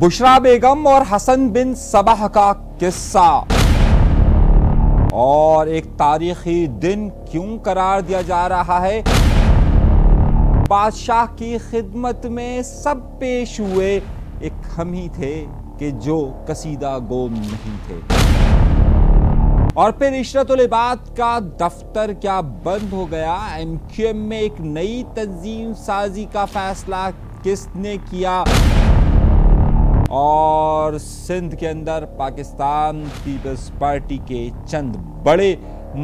बुशरा बेगम और हसन बिन सबाह का किस्सा और एक तारीखी दिन क्यों करार दिया जा रहा है बादशाह की खिदमत में सब पेश हुए एक हम ही थे कि जो कसीदा गोम नहीं थे और फिर इशरतबाद का दफ्तर क्या बंद हो गया एम क्यू एम में एक नई तंजीम साजी का फैसला किसने किया और सिंध के अंदर पाकिस्तान पीपल्स पार्टी के चंद बड़े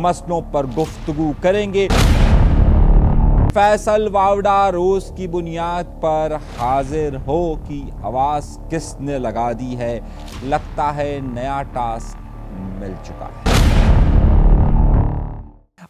मसलों पर गुफ्तु करेंगे फैसल वावड़ा रोज की बुनियाद पर हाजिर हो कि आवाज़ किसने लगा दी है लगता है नया टास्क मिल चुका है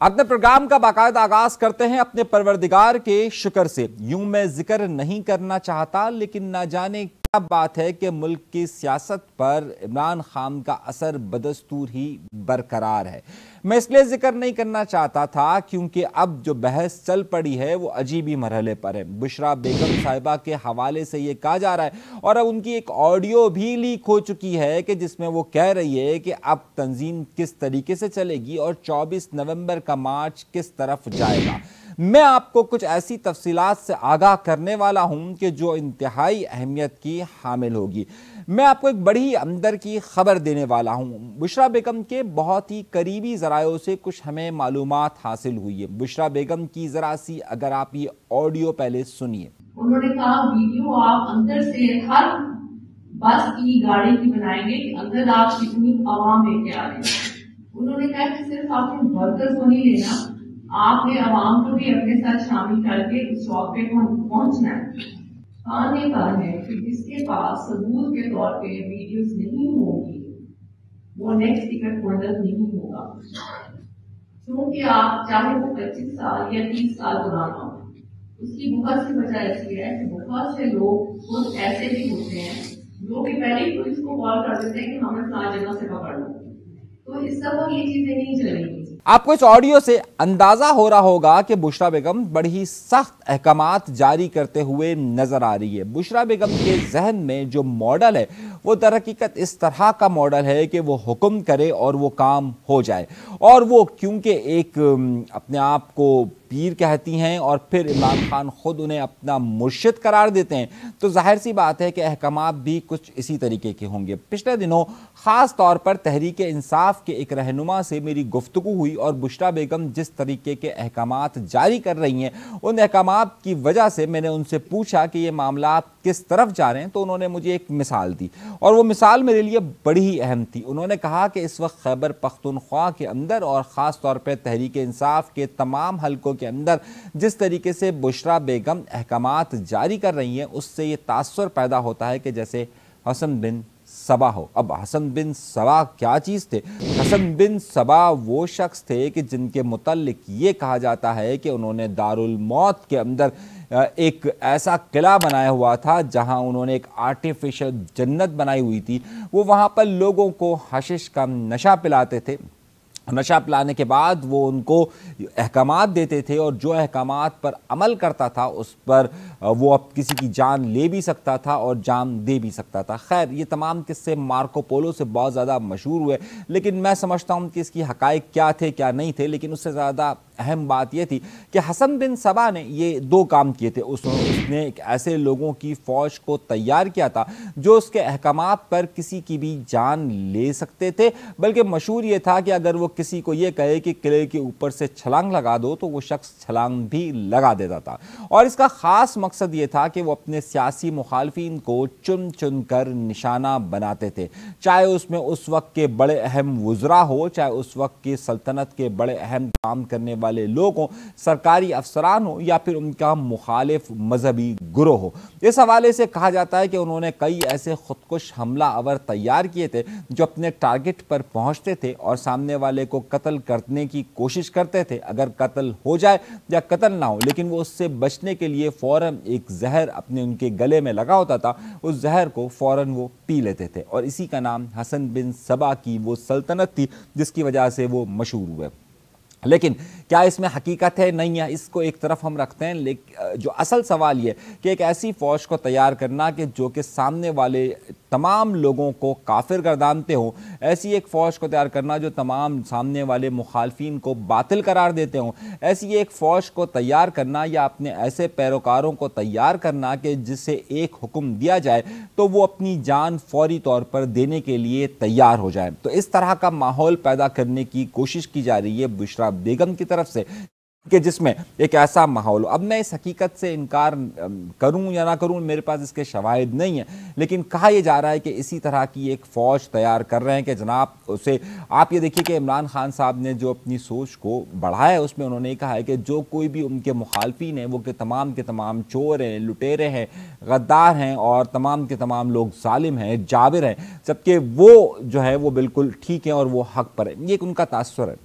अपने प्रोग्राम का बाकायदा आगाज करते हैं अपने परवरदिगार के शुक्र से यूं मैं जिक्र नहीं करना चाहता लेकिन ना जाने अब बात है कि मुल्क की सियासत पर इमरान खान का असर बदस्तूर ही बरकरार है मैं इसलिए जिक्र नहीं करना चाहता था क्योंकि अब जो बहस चल पड़ी है वो अजीब ही मरहले पर है बुशरा बेगम साहिबा के हवाले से ये कहा जा रहा है और अब उनकी एक ऑडियो भी लीक हो चुकी है कि जिसमें वो कह रही है कि अब तंजीम किस तरीके से चलेगी और चौबीस नवंबर का मार्च किस तरफ जाएगा मैं आपको कुछ ऐसी तफसीलात से आगाह करने वाला हूं कि जो इंतहाई अहमियत की हामिल होगी मैं आपको एक बड़ी अंदर की खबर देने वाला हूं बुशरा बेगम के बहुत ही करीबी ज़रायों से कुछ हमें मालूम हासिल हुई है बुशरा बेगम की ज़रा सी अगर आप ये ऑडियो पहले सुनिए उन्होंने कहा वीडियो आप अंदर से हर बस की गाड़ी की बनाएंगे कि अंदर आप कितनी आवाम लेके आ रहे हैं उन्होंने कहा कि सिर्फ आपको वर्कर्स को नहीं लेना आपने आवाम को भी अपने साथ शामिल करके उस पे पहुंचना है खान ने कहा है कि जिसके पास सबूत के तौर पे वीडियोस नहीं होगी वो नेक्स्ट टिकट होल्डर नहीं होगा क्योंकि आप चाहे वो तो पच्चीस साल या तीस साल पुराना हो उसकी बहुत सी वजह ऐसी है कि बहुत से लोग कुछ ऐसे भी होते हैं जो कि पहले ही पुलिस को कॉल कर देते हैं कि हमें फला जगह से पकड़ लो तो इस सब ये चीजें नहीं चलेंगी आपको इस ऑडियो से अंदाजा हो रहा होगा कि बुशरा बेगम बड़ी सख्त अहकाम जारी करते हुए नजर आ रही है बुशरा बेगम के जहन में जो मॉडल है वो दरहकीकत इस तरह का मॉडल है कि वो हुक्म करे और वो काम हो जाए और वो क्योंकि एक अपने आप को पीर कहती हैं और फिर इमरान खान ख़ुद उन्हें अपना मुर्शद करार देते हैं तो जाहिर सी बात है कि अहकाम भी कुछ इसी तरीके के होंगे पिछले दिनों ख़ास तौर पर तहरीक इंसाफ के एक रहनुमा से मेरी गुफ्तु हुई और बुशरा बेगम जिस तरीके के अहकाम जारी कर रही हैं उन अहकाम की वजह से मैंने उनसे पूछा कि ये मामला किस तरफ जा रहे हैं तो उन्होंने मुझे एक मिसाल दी और वो मिसाल मेरे लिए बड़ी ही अहम थी उन्होंने कहा कि इस वक्त खैबर पख्तनख्वा के अंदर और ख़ास तौर पर तहरीक इंसाफ के तमाम हलकों के अंदर जिस तरीके से बुशरा बेगम अहकाम जारी कर रही हैं उससे ये तासर पैदा होता है कि जैसे हसन बिन सबा हो अब हसन बिन सबा क्या चीज़ थे हसन बिन सबा वो शख्स थे कि जिनके मुतलक ये कहा जाता है कि उन्होंने दारुल मौत के अंदर एक ऐसा किला बनाया हुआ था जहां उन्होंने एक आर्टिफिशियल जन्नत बनाई हुई थी वो वहां पर लोगों को हशिश का नशा पिलाते थे नशा पिलाने के बाद वो उनको अहकाम देते थे और जो अहकाम पर अमल करता था उस पर वो अब किसी की जान ले भी सकता था और जान दे भी सकता था खैर ये तमाम किस्से मार्को पोलो से बहुत ज़्यादा मशहूर हुए लेकिन मैं समझता हूँ कि इसकी हकाइक क्या थे क्या नहीं थे लेकिन उससे ज़्यादा अहम बात यह थी कि हसन बिन सबा ने ये दो काम किए थे उसने एक ऐसे लोगों की फ़ौज को तैयार किया था जो उसके अहकाम पर किसी की भी जान ले सकते थे बल्कि मशहूर ये था कि अगर वो किसी को ये कहे कि किले के ऊपर से छलांग लगा दो तो वो शख्स छलांग भी लगा देता था और इसका ख़ास मकसद ये था कि वो अपने सियासी मुखालफन को चुन चुन कर निशाना बनाते थे चाहे उसमें उस वक्त के बड़े अहम वज़रा हो चाहे उस वक्त की सल्तनत के बड़े अहम काम करने वाले लोग हों सरकारी अफसरान हो या फिर उनका मुखालिफ मजहबी ग्रोह हो इस हवाले से कहा जाता है कि उन्होंने कई ऐसे खुदकुश हमला अवर तैयार किए थे जो अपने टारगेट पर पहुंचते थे और सामने वाले को कत्ल करने की कोशिश करते थे अगर कत्ल हो जाए या कत्ल ना हो लेकिन वो उससे बचने के लिए फ़ौर एक जहर अपने उनके गले में लगा होता था उस जहर को फ़ौर वो पी लेते थे और इसी का नाम हसन बिन सबा की वो सल्तनत थी जिसकी वजह से वो मशहूर हुए लेकिन क्या इसमें हकीकत है नहीं है इसको एक तरफ हम रखते हैं लेकिन जो असल सवाल ये कि एक ऐसी फ़ौज को तैयार करना कि जो कि सामने वाले तमाम लोगों को काफिर गर्दानते हों ऐसी एक फ़ौज को तैयार करना जो तमाम सामने वाले मुखालफन को बातिल करार देते हों ऐसी एक फ़ौज को तैयार करना या अपने ऐसे पैरोकारों को तैयार करना कि जिससे एक हुक्म दिया जाए तो वो अपनी जान फौरी तौर पर देने के लिए तैयार हो जाए तो इस तरह का माहौल पैदा करने की कोशिश की जा रही है बुशरा मतलब बेगम की तरफ से कि जिसमें एक ऐसा माहौल हो अब मैं इस हकीकत से इनकार करूं या ना करूं मेरे पास इसके शवाहद नहीं है लेकिन कहा यह जा रहा है कि इसी तरह की एक फ़ौज तैयार कर रहे हैं कि जनाब उसे आप ये देखिए कि इमरान खान साहब ने जो अपनी सोच को बढ़ाया है उसमें उन्होंने कहा है कि जो कोई भी उनके मुखालफिन हैं वो के तमाम के तमाम चोर हैं लुटेरे हैं गद्दार हैं और तमाम के तमाम लोग ालिम हैं जाविर हैं जबकि वो जो है वो बिल्कुल ठीक हैं और वो हक पर है ये एक उनका तासर है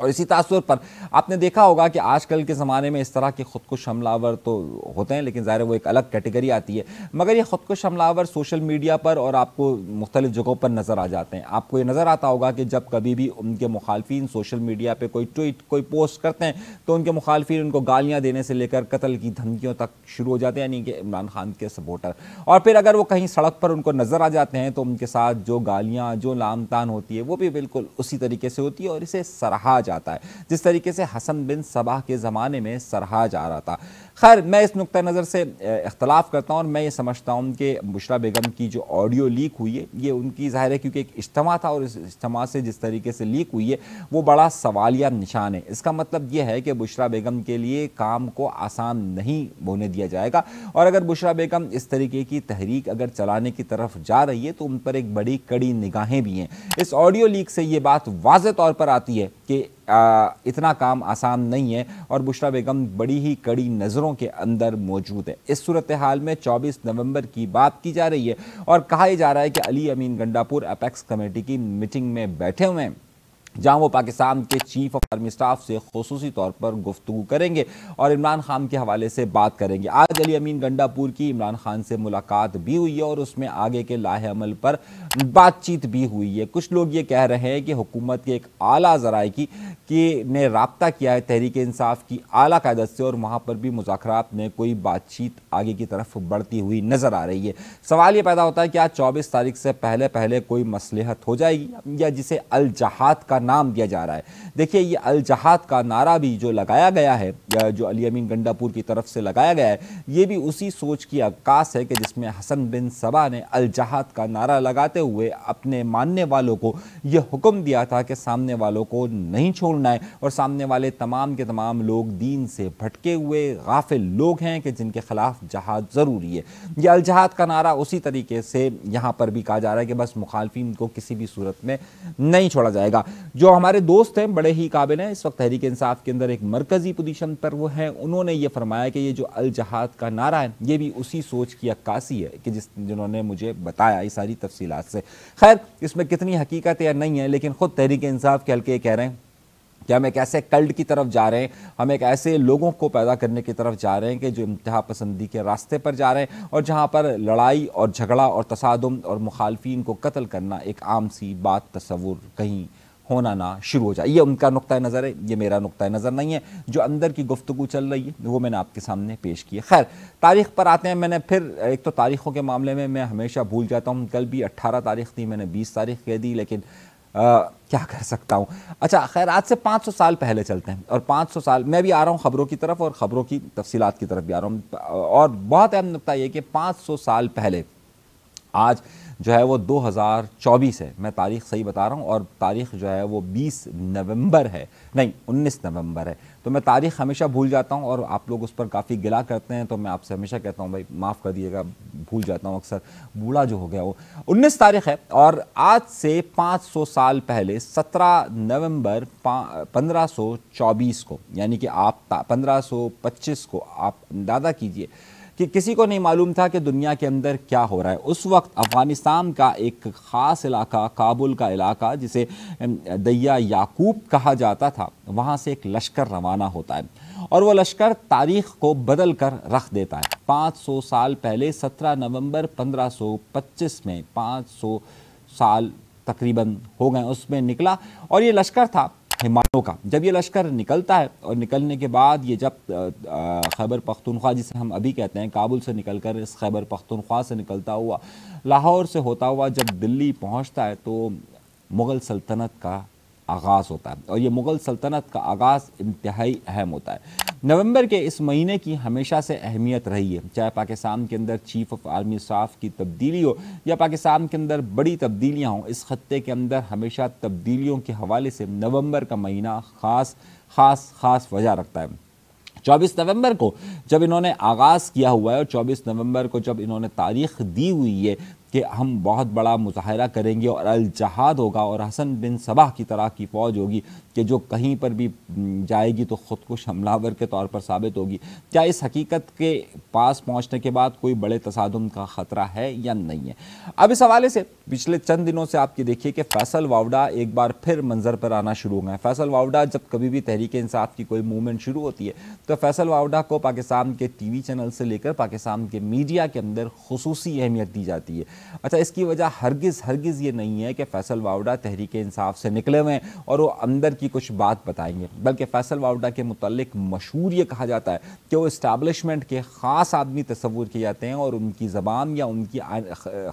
और इसी तासुर पर आपने देखा होगा कि आजकल के ज़माने में इस तरह के खुदकुश हमलावर तो होते हैं लेकिन ज़ाहिर वो एक अलग कैटेगरी आती है मगर ये खुदकुश हमलावर सोशल मीडिया पर और आपको मुख्तलिफ जगहों पर नज़र आ जाते हैं आपको ये नज़र आता होगा कि जब कभी भी उनके मुखालफन सोशल मीडिया पर कोई ट्वीट कोई पोस्ट करते हैं तो उनके मुखालफी उनको गालियाँ देने से लेकर कत्ल की धमकियों तक शुरू हो जाते हैं यानी कि इमरान खान के सपोर्टर और फिर अगर वो कहीं सड़क पर उनको नज़र आ जाते हैं तो उनके साथ जो गालियाँ जो लाम होती है वो भी बिल्कुल उसी तरीके से होती है और इसे सराहा जाता है जिस तरीके से हसन बिन सबाह के ज़माने में सराहा जा रहा था खैर मैं इस नुक़ नज़र से इख्तलाफ करता हूँ और मैं ये समझता हूँ कि बुशरा बेगम की जो ऑडियो लीक हुई है ये उनकी ज़ाहिर है क्योंकि एक इज्तम था और इस इज्तम से जिस तरीके से लीक हुई है वो बड़ा सवालिया निशान है इसका मतलब ये है कि बुशरा बेगम के लिए काम को आसान नहीं होने दिया जाएगा और अगर बुशरा बेगम इस तरीके की तहरीक अगर चलाने की तरफ जा रही है तो उन पर एक बड़ी कड़ी निगाहें भी हैं इस ऑडियो लीक से ये बात वाज तौर पर आती है कि आ, इतना काम आसान नहीं है और बुशरा बेगम बड़ी ही कड़ी नज़रों के अंदर मौजूद है इस सूरत हाल में 24 नवंबर की बात की जा रही है और कहा जा रहा है कि अली अमीन गंडापुर अपेक्स कमेटी की मीटिंग में बैठे हुए हैं जहाँ वो पाकिस्तान के चीफ ऑफ आर्मी स्टाफ से खसूसी तौर पर गुफ्तु करेंगे और इमरान खान के हवाले से बात करेंगे आज अली अमीन गंडापुर की इमरान खान से मुलाकात भी हुई है और उसमें आगे के लाहे अमल पर बातचीत भी हुई है कुछ लोग ये कह रहे हैं कि हुकूमत के एक आला जराए की कि ने रबता किया है तहरीक इंसाफ की आला कायदत से और वहाँ पर भी मुजात में कोई बातचीत आगे की तरफ बढ़ती हुई नज़र आ रही है सवाल ये पैदा होता है कि आज चौबीस तारीख से पहले पहले कोई मसलहत हो जाएगी या जिसे अलजहात का नाम दिया जा रहा है देखिए ये अलजहाद का नारा भी जो लगाया गया है जो अली अमीन गंडापुर की तरफ से लगाया गया है ये भी उसी सोच की अक्काश है कि जिसमें हसन बिन सबा ने अलजहाद का नारा लगाते हुए अपने मानने वालों को यह हुक्म दिया था कि सामने वालों को नहीं छोड़ना है और सामने वाले तमाम के तमाम लोग दीन से भटके हुए गाफिल लोग हैं कि जिनके खिलाफ जहाद ज़रूरी है यह अलजहाद का नारा उसी तरीके से यहाँ पर भी कहा जा रहा है कि बस मुखालफी को किसी भी सूरत में नहीं छोड़ा जाएगा जो हमारे दोस्त हैं बड़े ही काबिल हैं इस वक्त तहरीक इंसाफ के अंदर एक मरकज़ी पोजीशन पर वो हैं उन्होंने ये फरमाया कि ये जो अलजहाद का नारा है ये भी उसी सोच की अक्कासी है कि जिस जिन्होंने मुझे बताया ये सारी तफसीत से खैर इसमें कितनी हकीकत या नहीं है लेकिन ख़ुद तहरीक इंसाफ के हल्के कह रहे हैं कि हम एक ऐसे कल्ड की तरफ जा रहे हैं हम एक ऐसे लोगों को पैदा करने की तरफ जा रहे हैं कि जो इंतहा पसंदी के रास्ते पर जा रहे हैं और जहाँ पर लड़ाई और झगड़ा और तसादम और मुखालफी को कत्ल करना एक आम सी बात तस्वुर कहीं होना ना शुरू हो जाए ये उनका नुक़ नज़र है ये मेरा नुक़ नज़र नहीं है जो अंदर की गुफ्तु चल रही है वो मैंने आपके सामने पेश की है खैर तारीख पर आते हैं मैंने फिर एक तो तारीख़ों के मामले में मैं हमेशा भूल जाता हूँ कल भी अट्ठारह तारीख थी मैंने बीस तारीख कह दी लेकिन आ, क्या कर सकता हूँ अच्छा खैर आज से सौ साल पहले चलते हैं और सौ साल मैं भी आ रहा हूँ ख़बरों की तरफ और ख़बरों की तफसीत की तरफ भी आ रहा हूँ और बहुत अहम नुकता ये कि सौ साल पहले आज जो है वो 2024 है मैं तारीख सही बता रहा हूँ और तारीख जो है वो 20 नवंबर है नहीं 19 नवंबर है तो मैं तारीख हमेशा भूल जाता हूँ और आप लोग उस पर काफ़ी गिला करते हैं तो मैं आपसे हमेशा कहता हूँ भाई माफ़ कर दिएगा भूल जाता हूँ अक्सर बूढ़ा जो हो गया वो उन्नीस तारीख है और आज से 500 साल पहले 17 नवंबर 1524 को यानी कि आप पच्चीस को आप अंदाज़ा कीजिए कि किसी को नहीं मालूम था कि दुनिया के अंदर क्या हो रहा है उस वक्त अफ़गानिस्तान का एक ख़ास इलाका काबुल का इलाका जिसे दैया याकूब कहा जाता था वहाँ से एक लश्कर रवाना होता है और वह लश्कर तारीख को बदल कर रख देता है 500 साल पहले 17 नवंबर 1525 में 500 साल तकरीबन हो गए उसमें निकला और ये लश्कर था हिमालयों का जब ये लश्कर निकलता है और निकलने के बाद ये जब खैबर पख्तूनख्वा जिसे हम अभी कहते हैं काबुल से निकल कर इस खैबर पख्तूनख्वा से निकलता हुआ लाहौर से होता हुआ जब दिल्ली पहुंचता है तो मुग़ल सल्तनत का आगाज़ होता है और ये मुग़ल सल्तनत का आगाज़ इंतहाई अहम होता है नवंबर के इस महीने की हमेशा से अहमियत रही है चाहे पाकिस्तान के अंदर चीफ ऑफ आर्मी स्टाफ की तब्दीली हो या पाकिस्तान के अंदर बड़ी तब्दीलियाँ हों इस ख़त्ते के अंदर हमेशा तब्दीलियों के हवाले से नवंबर का महीना ख़ास ख़ास ख़ास वजह रखता है 24 नवंबर को जब इन्होंने आगाज़ किया हुआ है और 24 नवंबर को जब इन्होंने तारीख दी हुई है कि हम बहुत बड़ा मुजाहरा करेंगे और अलजहाद होगा और हसन बिन सबाह की तरह की फ़ौज होगी कि जो कहीं पर भी जाएगी तो ख़ुदकुश हमलावर के तौर पर साबित होगी क्या इस हकीकत के पास पहुँचने के बाद कोई बड़े तसादम का ख़तरा है या नहीं है अब इस हवाले से पिछले चंद दिनों से आपकी देखिए कि फैसल वावडा एक बार फिर मंजर पर आना शुरू हो गए फैसल वावडा जब कभी भी तहरीक इंसाफ की कोई मूवमेंट शुरू होती है तो फैसल वावडा को पाकिस्तान के वी चैनल से लेकर पाकिस्तान के मीडिया के अंदर खसूसी अहमियत दी जाती है अच्छा इसकी वजह हरगिज़ हरगिज़ ये नहीं है कि फैसल वावडा तहरीक इंसाफ से निकले हुए हैं और वो अंदर की कुछ बात बताएंगे बल्कि फैसल वावडा के मतलब मशहूर ये कहा जाता है कि वो इस्टबलिशमेंट के ख़ास आदमी तस्वूर किए जाते हैं और उनकी ज़बान या उनकी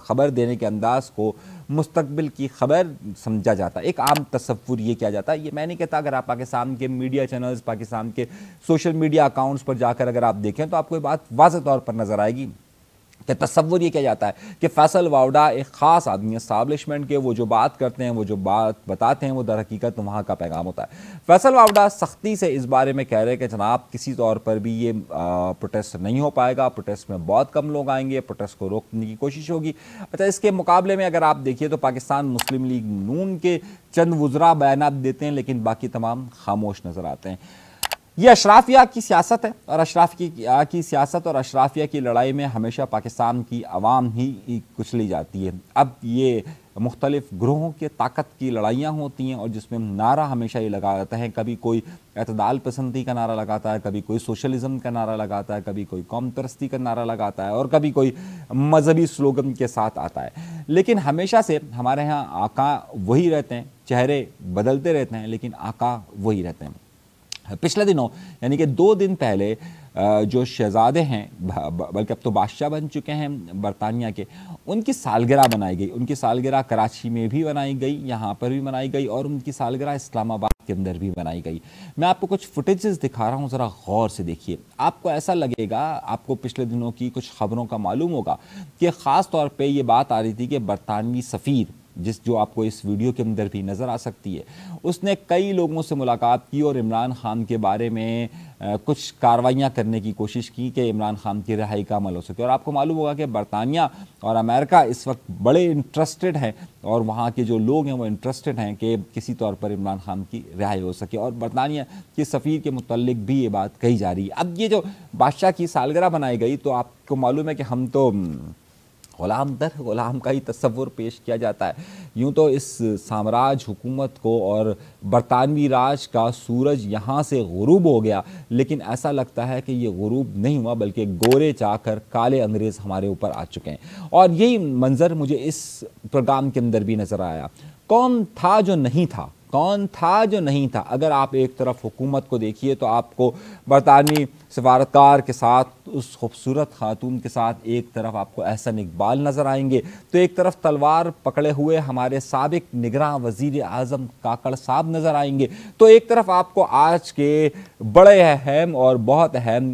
ख़बर देने के अंदाज को मुस्तबिल की खबर समझा जाता है एक आम तस्वूर ये किया जाता है ये मैं नहीं कहता अगर आप पाकिस्तान के मीडिया चैनल्स पाकिस्तान के सोशल मीडिया अकाउंट्स पर जाकर अगर आप देखें तो आपको ये बात वाज तौर पर नज़र आएगी तो तस्वुर ये किया जाता है कि फैसल वावडा एक ख़ास आदमी इस्टाबलिशमेंट के वो जो बात करते हैं वो जो बात बताते हैं वो दर हकीकत वहाँ का पैगाम होता है फैसल वावडा सख्ती से इस बारे में कह रहे हैं कि जनाब किसी तौर पर भी ये प्रोटेस्ट नहीं हो पाएगा प्रोटेस्ट में बहुत कम लोग आएंगे प्रोटेस्ट को रोकने की कोशिश होगी अच्छा इसके मुकाबले में अगर आप देखिए तो पाकिस्तान मुस्लिम लीग नून के चंद वज्रा बयान देते हैं लेकिन बाकी तमाम खामोश नज़र आते हैं ये अशराफिया की सियासत है और अशराफ की की सियासत और अशराफिया की लड़ाई में हमेशा पाकिस्तान की आवाम ही कुचली जाती है अब ये मुख्तलिफ ग्रोहों के ताकत की लड़ाइयाँ होती हैं और जिसमें नारा हमेशा ये लगा रहता है कभी कोई अतदाल पसंदी का नारा लगाता है कभी कोई सोशलिज़म का नारा लगाता है कभी कोई कौम परस्ती का नारा लगाता है और कभी कोई मजहबी स्लोगन के साथ आता है लेकिन हमेशा से हमारे यहाँ आका वही रहते हैं चेहरे बदलते रहते हैं लेकिन आका वही रहते हैं पिछले दिनों यानी कि दो दिन पहले जो शहजादे हैं बल्कि अब तो बादशाह बन चुके हैं बरतानिया के उनकी सालगिरह बनाई गई उनकी सालगिरह कराची में भी बनाई गई यहाँ पर भी बनाई गई और उनकी सालगिरह इस्लामाबाद के अंदर भी बनाई गई मैं आपको कुछ फुटेजेस दिखा रहा हूँ ज़रा गौर से देखिए आपको ऐसा लगेगा आपको पिछले दिनों की कुछ खबरों का मालूम होगा कि ख़ास तौर पर ये बात आ रही थी कि बरतानवी सफ़ीर जिस जो आपको इस वीडियो के अंदर भी नज़र आ सकती है उसने कई लोगों से मुलाकात की और इमरान खान के बारे में कुछ कार्रवाइयाँ करने की कोशिश की कि इमरान खान की रिहाई का अमल हो सके और आपको मालूम होगा कि बरतानिया और अमेरिका इस वक्त बड़े इंटरेस्टेड हैं और वहाँ के जो लोग हैं वो इंटरेस्टेड हैं कि किसी तौर पर इमरान खान की रिहाई हो सके और बरतानिया के सफ़ीर के मतलब भी ये बात कही जा रही है अब ये जो बादशाह की सालगराह बनाई गई तो आपको मालूम है कि हम तो गुलाम दर गुलाम का ही तस्वुर पेश किया जाता है यूँ तो इस साम्राज्य हुकूमत को और बरतानवी राज का सूरज यहाँ से गरूब हो गया लेकिन ऐसा लगता है कि ये गरूब नहीं हुआ बल्कि गोरे चाकर काले अंग्रेज़ हमारे ऊपर आ चुके हैं और यही मंज़र मुझे इस प्रोग्राम के अंदर भी नज़र आया कौन था जो नहीं था कौन था जो नहीं था अगर आप एक तरफ हुकूमत को देखिए तो आपको बरतानी सफारतकार के साथ उस खूबसूरत खातून के साथ एक तरफ आपको अहसन इकबाल नज़र आएंगे तो एक तरफ तलवार पकड़े हुए हमारे सबक निगरान वज़ी अजम काकड़ साहब नज़र आएंगे तो एक तरफ आपको आज के बड़े अहम और बहुत अहम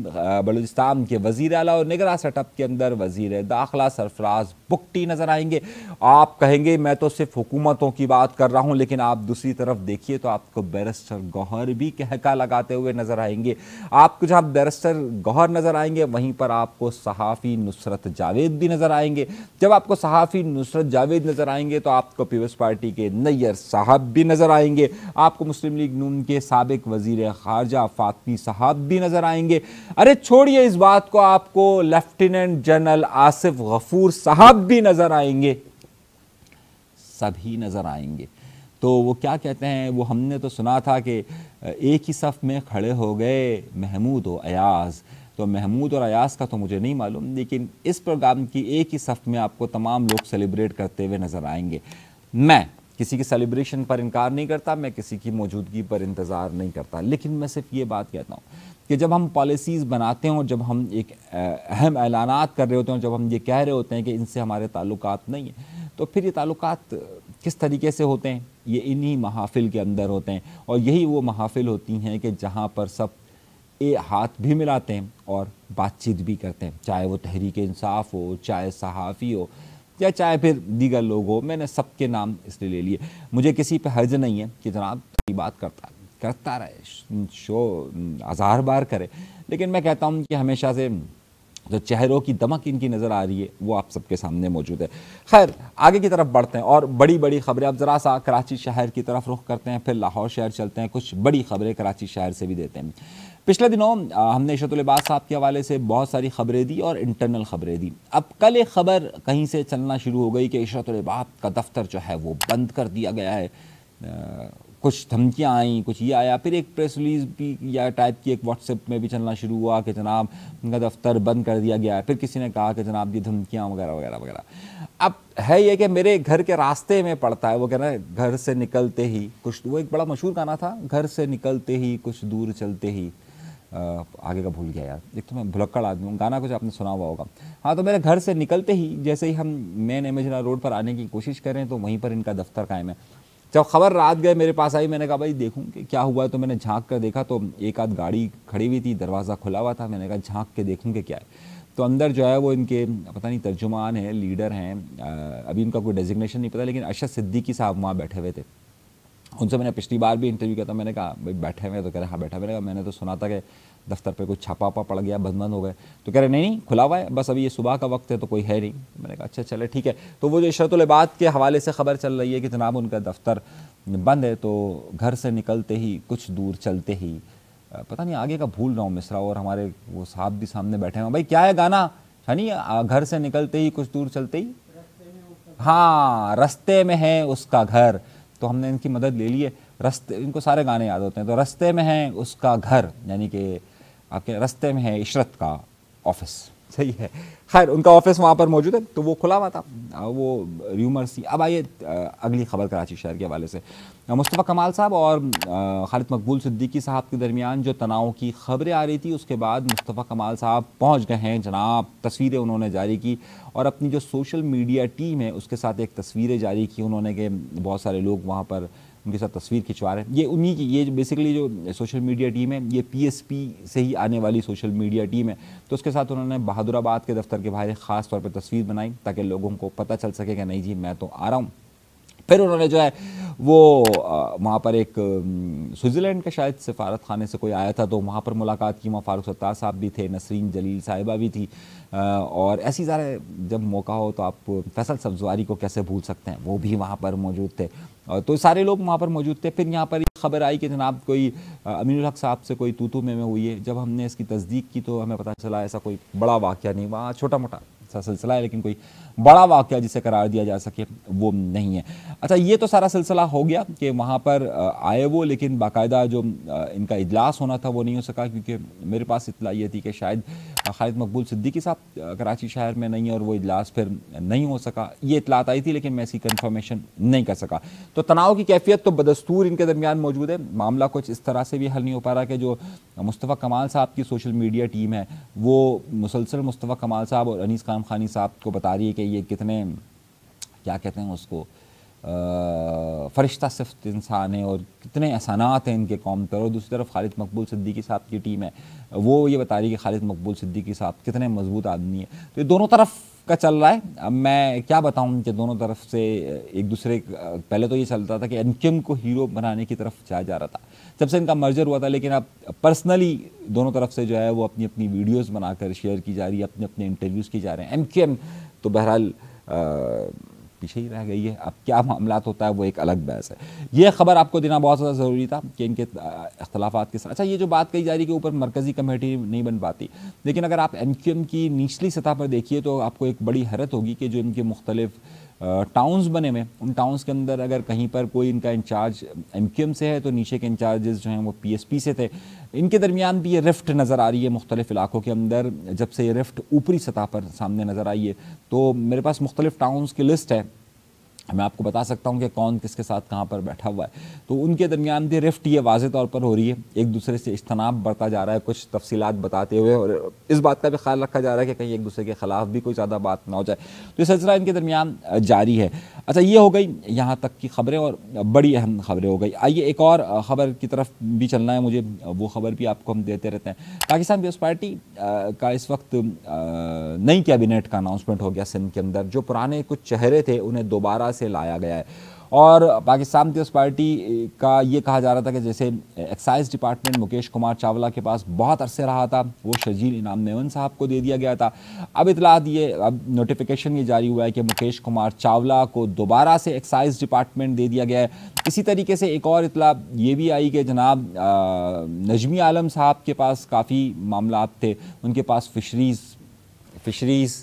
बलूचिस्तान के वज़ी अला और निगरा सेटअप के अंदर वज़ी दाखिला सरफराज बुकटी नज़र आएंगे आप कहेंगे मैं तो सिर्फ हुकूमतों की बात कर रहा हूँ लेकिन आप दूसरी तरफ तरफ देखिए तो आपको बैरिस्टर गौहर भी कहका लगाते हुए नज़र आएंगे आपको जहां बैरिस्टर गौहर नज़र आएंगे वहीं पर आपको सहाफ़ी नुसरत जावेद भी नज़र आएंगे जब आपको सहाफ़ी नुसरत जावेद नज़र आएंगे तो आपको पीपल्स पार्टी के नैयर साहब भी नज़र आएंगे आपको मुस्लिम लीग नून के सबक वजीर खारजा फातमी साहब भी नज़र आएंगे अरे छोड़िए इस बात को आपको लेफ्टिनेंट जनरल आसिफ गफूर साहब भी नज़र आएंगे सभी नज़र आएंगे तो वो क्या कहते हैं वो हमने तो सुना था कि एक ही सफ़ में खड़े हो गए महमूद और अयाज़ तो महमूद और अयाज का तो मुझे नहीं मालूम लेकिन इस प्रोग्राम की एक ही सफ़ में आपको तमाम लोग सेलिब्रेट करते हुए नज़र आएंगे मैं किसी की सेलिब्रेशन पर इनकार नहीं करता मैं किसी की मौजूदगी पर इंतज़ार नहीं करता लेकिन मैं सिर्फ ये बात कहता हूँ कि जब हम पॉलिसीज़ बनाते हैं और जब हम एक अहम ऐलान कर रहे होते हैं जब हम ये कह रहे होते हैं कि इनसे हमारे ताल्लुक नहीं हैं तो फिर ये ताल्लुक किस तरीके से होते हैं ये इन्हीं महाफिल के अंदर होते हैं और यही वो महाफिल होती हैं कि जहाँ पर सब ए हाथ भी मिलाते हैं और बातचीत भी करते हैं चाहे वो तहरीक इंसाफ हो चाहे सहाफ़ी हो या चाहे फिर दीगर लोग हो मैंने सबके नाम इसलिए ले लिए मुझे किसी पे हर्ज नहीं है कि जनाब की बात करता करता रहे शो हज़ार बार करे लेकिन मैं कहता हूँ कि हमेशा से जो चेहरों की दमक इनकी नज़र आ रही है वो आप सबके सामने मौजूद है खैर आगे की तरफ बढ़ते हैं और बड़ी बड़ी खबरें अब ज़रा सा कराची शहर की तरफ रुख करते हैं फिर लाहौर शहर चलते हैं कुछ बड़ी खबरें कराची शहर से भी देते हैं पिछले दिनों हमने इशतुलबास साहब के हवाले से बहुत सारी खबरें दी और इंटरनल खबरें दी अब कल एक खबर कहीं से चलना शुरू हो गई कि इशतुलबास का दफ्तर जो है वो बंद कर दिया गया है कुछ धमकियाँ आईं कुछ ये आया फिर एक प्रेस रिलीज़ भी या टाइप की एक व्हाट्सएप में भी चलना शुरू हुआ कि जनाब उनका दफ्तर बंद कर दिया गया है फिर किसी ने कहा कि जनाब ये धमकियाँ वगैरह वगैरह वगैरह अब है ये कि मेरे घर के रास्ते में पड़ता है वो कह घर से निकलते ही कुछ वो एक बड़ा मशहूर गाना था घर से निकलते ही कुछ दूर चलते ही आगे का भूल गया यार एक तो मैं भुलक्कड़ आदमी हूँ गाना कुछ आपने सुना हुआ होगा हाँ तो मेरे घर से निकलते ही जैसे ही हम मेन एमेजना रोड पर आने की कोशिश करें तो वहीं पर इनका दफ्तर कायम है जब खबर रात गए मेरे पास आई मैंने कहा भाई देखूँ कि क्या हुआ है तो मैंने झांक कर देखा तो एक आध गाड़ी खड़ी हुई थी दरवाज़ा खुला हुआ था मैंने कहा झांक के देखूँ कि क्या है तो अंदर जो है वो इनके पता नहीं तर्जुमान हैं लीडर हैं अभी इनका कोई डेजिग्नेशन नहीं पता लेकिन अशद सिद्दीकी साहब वहाँ बैठे हुए थे उनसे मैंने पिछली बार भी इंटरव्यू किया था मैंने कहा भाई बैठे हुए तो कह रहे हाँ बैठा मैंने कहा मैंने तो सुना था कि दफ्तर पे कुछ छापा वापा पड़ गया बदमन हो गए तो कह रहे नहीं नहीं खुला हुआ है बस अभी ये सुबह का वक्त है तो कोई है नहीं मैंने कहा अच्छा चले ठीक है तो वो जो इशरतलबाद के हवाले से ख़बर चल रही है कि जनाब उनका दफ्तर बंद है तो घर से निकलते ही कुछ दूर चलते ही पता नहीं आगे का भूल रहा हूँ मिसरा और हमारे वो साहब भी सामने बैठे हैं भाई क्या है गाना नहीं घर से निकलते ही कुछ दूर चलते ही हाँ रस्ते में है उसका घर तो हमने इनकी मदद ले ली है रस्ते इनको सारे गाने याद होते हैं तो रस्ते में है उसका घर यानी कि आपके रास्ते में है इशरत का ऑफिस सही है खैर उनका ऑफिस वहाँ पर मौजूद है तो वो खुला हुआ था वो र्यूमर्स थी अब आइए अगली खबर कराची शहर के हवाले से मुस्तफ़ा कमाल साहब और खालिद मकबूल सिद्दीकी साहब के दरमियान जो तनाव की खबरें आ रही थी उसके बाद मुस्तफ़ा कमाल साहब पहुँच गए हैं जनाब तस्वीरें उन्होंने जारी की और अपनी जो सोशल मीडिया टीम है उसके साथ एक तस्वीरें जारी की उन्होंने के बहुत सारे लोग वहाँ पर उनके साथ तस्वीर खिंचवा रहे हैं ये उन्हीं की ये बेसिकली जो सोशल मीडिया टीम है ये पीएसपी से ही आने वाली सोशल मीडिया टीम है तो उसके साथ उन्होंने बहादुराबाद के दफ्तर के बाहर खास तौर पर तस्वीर बनाई ताकि लोगों को पता चल सके कि नहीं जी मैं तो आ रहा हूँ फिर उन्होंने जो है वो वहाँ पर एक स्विट्ज़रलैंड का शायद सफारत खाने से कोई आया था तो वहाँ पर मुलाकात की वहाँ फारूक सत्तार साहब भी थे नसरीन जलील साहिबा भी थी और ऐसी ज़्यादा जब मौका हो तो आप फैसल सब्जवारी को कैसे भूल सकते हैं वो भी वहाँ पर मौजूद थे तो सारे लोग वहाँ पर मौजूद थे फिर यहाँ पर खबर आई कि जनाब कोई अमीनुल हक साहब से कोई तूतू में, में हुई है जब हमने इसकी तस्दीक की तो हमें पता चला ऐसा कोई बड़ा वाक़ नहीं वहाँ छोटा मोटा सा सिलसिला है लेकिन कोई बड़ा वाक्य जिसे करार दिया जा सके वो नहीं है अच्छा ये तो सारा सिलसिला हो गया कि वहाँ पर आए वो लेकिन बाकायदा जो इनका इजलास होना था वो नहीं हो सका क्योंकि मेरे पास इतला ये थी कि शायद खालिद मकबूल सिद्दीकी साहब कराची शहर में नहीं है और वो इजलास फिर नहीं हो सका ये इतलात आई थी लेकिन मैं इसकी कन्फर्मेशन नहीं कर सका तो तनाव की कैफियत तो बदस्तूर इनके दरमियान मौजूद है मामला कुछ इस तरह से भी हल नहीं हो पा रहा कि जो मुस्तफ़ा कमाल साहब की सोशल मीडिया टीम है वो मुसलसल मुस्तफ़ा कमाल साहब और अनीस खान खानी साहब को बता रही है कि ये कितने क्या कहते हैं उसको फरिश्ता सिफ्त इंसान है और कितने एहसानात हैं इनके कौम पर और दूसरी तरफ खालिद मकबूल सिद्दीकी साहब की टीम है वो ये बता रही है कि खालिद मकबूल सिद्दीकी साहब कितने मजबूत आदमी है तो ये दोनों तरफ का चल रहा है अब मैं क्या बताऊं कि दोनों तरफ से एक दूसरे पहले तो ये चलता था कि एनकेम को हीरो बनाने की तरफ जाया जा रहा था जब से इनका मर्जर हुआ था लेकिन अब पर्सनली दोनों तरफ से जो है वो अपनी अपनी वीडियोस बनाकर शेयर की जा रही है अपने अपने इंटरव्यूज़ की जा रहे हैं एम तो बहरहाल पीछे ही रह गई है अब क्या मामला होता है वो एक अलग बहस है ये खबर आपको देना बहुत ज़्यादा ज़रूरी था कि इनके अख्तलाफा के साथ अच्छा ये जो बात कही जा रही है कि ऊपर मरकज़ी कमेटी नहीं बन पाती लेकिन अगर आप एम की निचली सतह पर देखिए तो आपको एक बड़ी हैरत होगी कि जो इनके मुख्तलिफ़ टाउन्स बने हुए उन टाउन्स के अंदर अगर कहीं पर कोई इनका इंचार्ज एम से है तो नीचे के इंचार्जेस जो हैं वो पी से थे इनके दरमियान भी ये रिफ्ट नज़र आ रही है मुख्तलिफ इलाकों के अंदर जब से ये रिफ्ट ऊपरी सतह पर सामने नज़र आई है तो मेरे पास मुख्तलिफ टाउन्स की लिस्ट है मैं आपको बता सकता हूँ कि कौन किसके साथ कहाँ पर बैठा हुआ है तो उनके दरमियान भी रिफ्ट ये वाजे तौर पर हो रही है एक दूसरे से इज्तनाब बढ़ता जा रहा है कुछ तफसीत बताते हुए और इस बात का भी ख्याल रखा जा रहा है कि कहीं एक दूसरे के ख़िलाफ़ भी कोई ज़्यादा बात ना हो जाए तो ये सिलसिला इनके दरमियान जारी है अच्छा ये हो गई यहाँ तक की खबरें और बड़ी अहम खबरें हो गई आइए एक और ख़बर की तरफ भी चलना है मुझे वो खबर भी आपको हम देते रहते हैं पाकिस्तान पीपल्स पार्टी का इस वक्त नई कैबिनेट का अनाउंसमेंट हो गया सिंध के अंदर जो पुराने कुछ चेहरे थे उन्हें दोबारा से लाया गया है और पाकिस्तान पीपल्स पार्टी का ये कहा जा रहा था कि जैसे एक्साइज डिपार्टमेंट मुकेश कुमार चावला के पास बहुत अरसे रहा था वो शजील इनाम मेवन साहब को दे दिया गया था अब इतलात ये अब नोटिफिकेशन ये जारी हुआ है कि मुकेश कुमार चावला को दोबारा से एक्साइज डिपार्टमेंट दे दिया गया है इसी तरीके से एक और इतला ये भी आई कि जनाब नजमी आलम साहब के पास काफ़ी मामला थे उनके पास फिशरीज़ फिशरीज़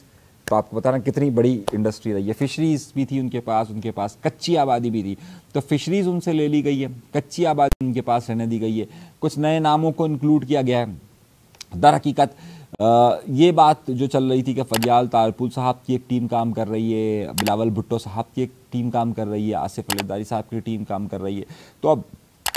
तो आपको बता रहा कितनी बड़ी इंडस्ट्री रही है फिशरीज़ भी थी उनके पास उनके पास कच्ची आबादी भी थी तो फिशरीज़ उनसे ले ली गई है कच्ची आबादी उनके पास रहने दी गई है कुछ नए नामों को इंक्लूड किया गया है दर हकीकत ये बात जो चल रही थी कि फजियाल तारपुल साहब की एक टीम काम कर रही है बिलावल भुट्टो साहब की एक टीम काम कर रही है आसिफ अलीदारी साहब की टीम काम कर रही है तो अब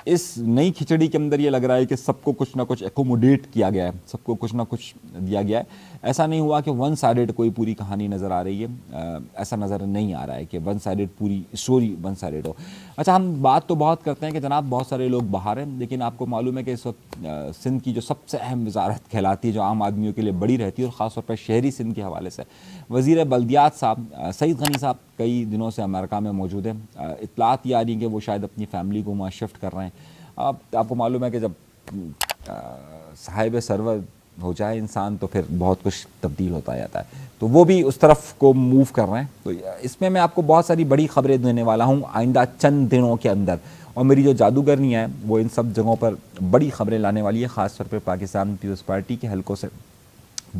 इस नई खिचड़ी के अंदर ये लग रहा है कि सबको कुछ ना कुछ एकोमोडेट किया गया है सबको कुछ ना कुछ दिया गया है ऐसा नहीं हुआ कि वन साइड कोई पूरी कहानी नज़र आ रही है आ, ऐसा नज़र नहीं आ रहा है कि वन साइड पूरी स्टोरी वन साइड हो अच्छा हम बात तो बहुत करते हैं कि जनाब बहुत सारे लोग बाहर हैं लेकिन आपको मालूम है कि इस वक्त सिंध की जो सबसे अहम वजारत कहलाती है जो आम आदमियों के लिए बड़ी रहती है और ख़ासतौर पर शहरी सिंध के हवाले से वज़ी बल्दियात साहब सईद गनी साहब कई दिनों से अमेरिका में मौजूद हैं इतलात ये आ रही कि वो शायद अपनी फैमिली को वहाँ शिफ्ट कर रहे हैं आप आपको मालूम है कि जब साहिब सरवर हो जाए इंसान तो फिर बहुत कुछ तब्दील होता जाता है तो वो भी उस तरफ को मूव कर रहे हैं तो इसमें मैं आपको बहुत सारी बड़ी खबरें देने वाला हूँ आइंदा चंद दिनों के अंदर और मेरी जो जादूगरनी है वो इन सब जगहों पर बड़ी खबरें लाने वाली है ख़ासतौर पर पाकिस्तान पीपल्स पार्टी के हलकों से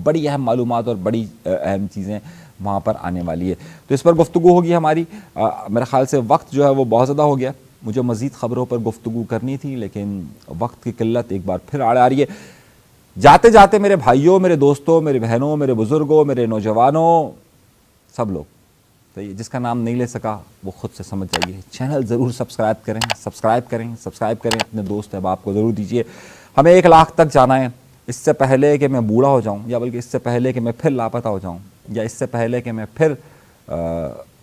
बड़ी अहम मालूम और बड़ी अहम चीज़ें वहाँ पर आने वाली है तो इस पर गुफ्तु होगी हमारी आ, मेरे ख्याल से वक्त जो है वो बहुत ज़्यादा हो गया मुझे मज़ीद ख़बरों पर गुफ्तु करनी थी लेकिन वक्त की किल्लत एक बार फिर आड़ आ रही है जाते जाते मेरे भाइयों मेरे दोस्तों मेरे बहनों मेरे बुजुर्गों मेरे नौजवानों सब लोग तो ये जिसका नाम नहीं ले सका वो खुद से समझ जाइए चैनल ज़रूर सब्सक्राइब करें सब्सक्राइब करें सब्सक्राइब करें अपने दोस्त अहबाब को ज़रूर दीजिए हमें एक लाख तक जाना है इससे पहले कि मैं बूढ़ा हो जाऊं या बल्कि इससे पहले कि मैं फिर लापता हो जाऊं या इससे पहले कि मैं फिर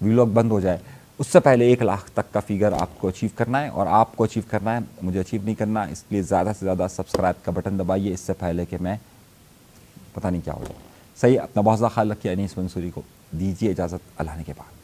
वीलॉग बंद हो जाए उससे पहले एक लाख तक का फिगर आपको अचीव करना है और आपको अचीव करना है मुझे अचीव नहीं करना इसलिए ज़्यादा से ज़्यादा सब्सक्राइब का बटन दबाइए इससे पहले कि मैं पता नहीं क्या हो जाए सही अपना बहुत ज़्यादा ख्याल रखिए अनीस मंसूरी को दीजिए इजाज़त अल्लाह के बाद